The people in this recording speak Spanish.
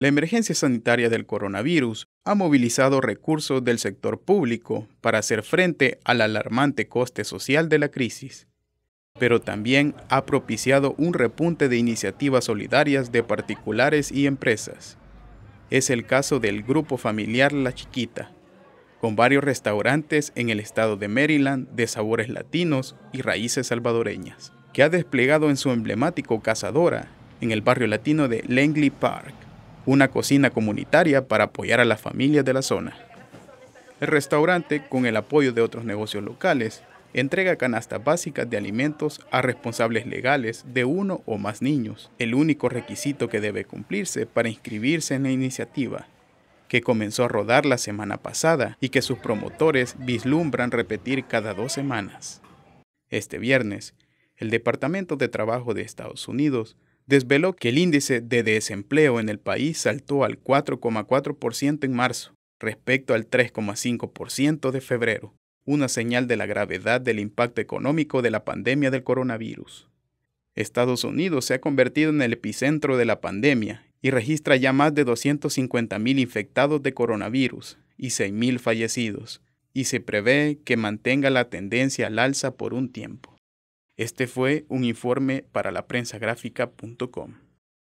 La emergencia sanitaria del coronavirus ha movilizado recursos del sector público para hacer frente al alarmante coste social de la crisis, pero también ha propiciado un repunte de iniciativas solidarias de particulares y empresas. Es el caso del grupo familiar La Chiquita, con varios restaurantes en el estado de Maryland de sabores latinos y raíces salvadoreñas, que ha desplegado en su emblemático Cazadora, en el barrio latino de Langley Park una cocina comunitaria para apoyar a las familias de la zona. El restaurante, con el apoyo de otros negocios locales, entrega canastas básicas de alimentos a responsables legales de uno o más niños, el único requisito que debe cumplirse para inscribirse en la iniciativa, que comenzó a rodar la semana pasada y que sus promotores vislumbran repetir cada dos semanas. Este viernes, el Departamento de Trabajo de Estados Unidos desveló que el índice de desempleo en el país saltó al 4,4% en marzo, respecto al 3,5% de febrero, una señal de la gravedad del impacto económico de la pandemia del coronavirus. Estados Unidos se ha convertido en el epicentro de la pandemia y registra ya más de 250.000 infectados de coronavirus y 6.000 fallecidos, y se prevé que mantenga la tendencia al alza por un tiempo. Este fue un informe para la prensa gráfica.com.